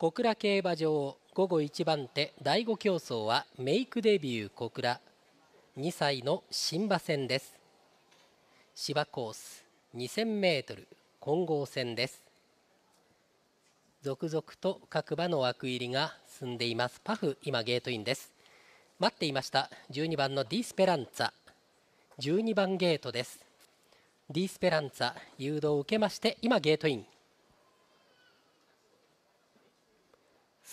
小倉競馬場午後1番手第5競争はメイクデビュー小倉2歳の新馬戦です芝コース 2000m 混合戦です続々と各馬の枠入りが進んでいますパフ今ゲートインです待っていました12番のディスペランツァ12番ゲートですディスペランツァ誘導を受けまして今ゲートイン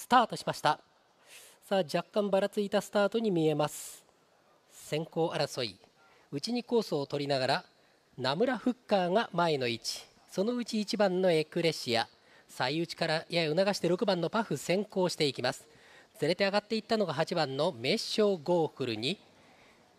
スタートしましたさあ若干ばらついたスタートに見えます先行争い内にコースを取りながら名村フッカーが前の位置そのうち1番のエクレシア最内からやや促して6番のパフ先行していきますずれて上がっていったのが8番のメッショゴーフルに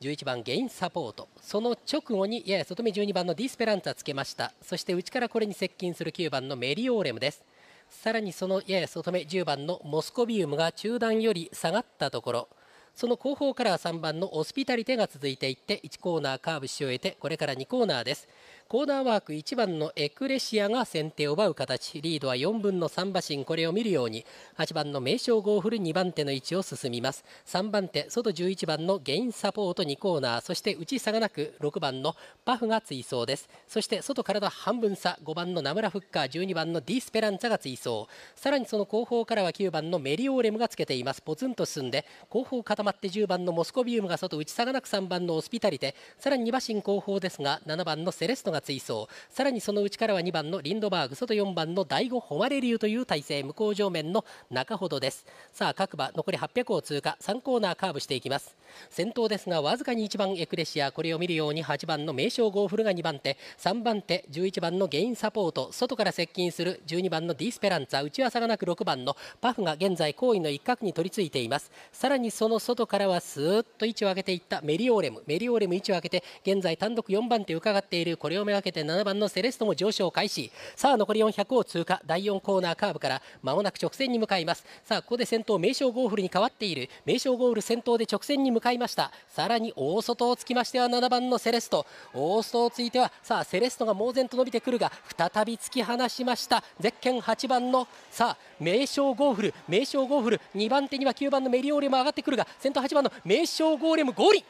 11番ゲインサポートその直後にやや外目12番のディスペランツァつけましたそして内からこれに接近する9番のメリオーレムですさらにそのやや外め10番のモスコビウムが中段より下がったところその後方から3番のオスピタリテが続いていって1コーナーカーブし終えてこれから2コーナーですコーナーワーク1番のエクレシアが先手を奪う形リードは4分の3馬身これを見るように8番の名称ゴーフル2番手の位置を進みます3番手外11番のゲインサポート2コーナーそして内差がなく6番のパフが追走ですそして外体半分差5番のナムラフッカー12番のディスペランツァが追走さらにその後方からは9番のメリオーレムがつけていますポツンと進んで後方固まって10番のモスコビウムが外内差がなく3番のオスピタリテさらに2馬身後方ですが7番のセレストがが追走さらにその内からは2番のリンドバーグ外4番の第5誉れ流という体勢向こう上面の中ほどですさあ各馬残り800を通過3コーナーカーブしていきます先頭ですがわずかに1番エクレシアこれを見るように8番の名称ゴーフルが2番手3番手11番のゲインサポート外から接近する12番のディスペランツァ内は差がなく6番のパフが現在後位の一角に取り付いていますさらにその外からはスーッと位置を上げていったメリオーレムメリオーレム位置を上げて現在単独4番手伺っているこれをめがけて7番のセレストも上昇開始さあ残り400を通過第4コーナーカーブからまもなく直線に向かいますさあここで先頭名称ゴーフルに変わっている名称ゴーフル先頭で直線に向かいましたさらに大外をつきましては7番のセレスト大外をついてはさあセレストが猛然と伸びてくるが再び突き放しましたゼッケン8番のさあ名称ゴーフル名称ゴーフル2番手には9番のメリオーレも上がってくるが先頭8番の名称ゴーレムゴーリ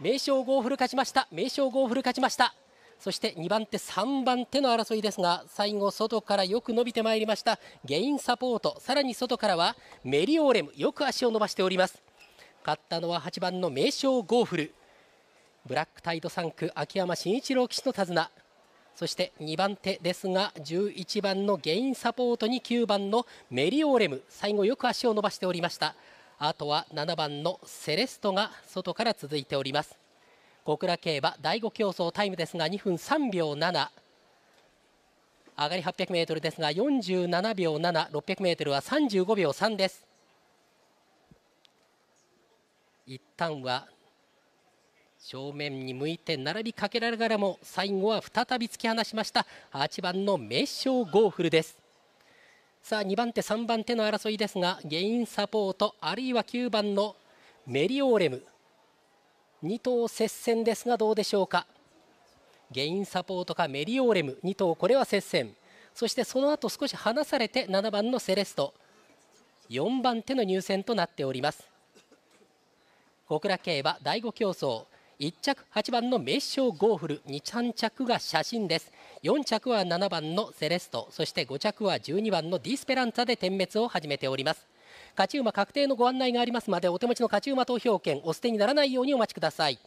名称ゴーフル勝ちました名称ゴーフル勝ちましたそして2番手、3番手の争いですが最後、外からよく伸びてまいりましたゲインサポートさらに外からはメリオーレムよく足を伸ばしております勝ったのは8番の名将ゴーフルブラックタイド3区秋山慎一郎騎士の手綱そして2番手ですが11番のゲインサポートに9番のメリオーレム最後よく足を伸ばしておりましたあとは7番のセレストが外から続いております小倉競馬第5競争タイムですが2分3秒7上がり 800m ですが47秒 7600m は35秒3です一旦は正面に向いて並びかけられながらも最後は再び突き放しました8番の名将ゴーフルですさあ2番手3番手の争いですがゲインサポートあるいは9番のメリオーレム2頭接戦ですがどうでしょうかゲインサポートかメリオーレム2頭これは接戦そしてその後少し離されて7番のセレスト4番手の入選となっております小倉競馬第5競争1着8番のメッショーゴーフル23着が写真です4着は7番のセレストそして5着は12番のディスペランツァで点滅を始めております勝ち馬確定のご案内がありますまでお手持ちの勝ち馬投票券お捨てにならないようにお待ちください